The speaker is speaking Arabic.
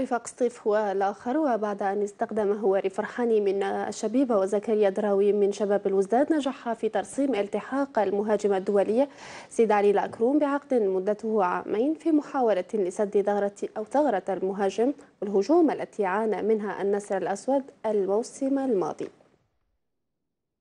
وفاق سطيف هو الآخر وبعد أن استخدمه فرحاني من الشبيبة وزكريا دراوي من شباب الوزداد نجح في ترسيم التحاق المهاجمة الدولية سيد علي الأكروم بعقد مدته عامين في محاولة لسد ثغرة أو ثغرة المهاجم والهجوم التي عانى منها النسر الأسود الموسم الماضي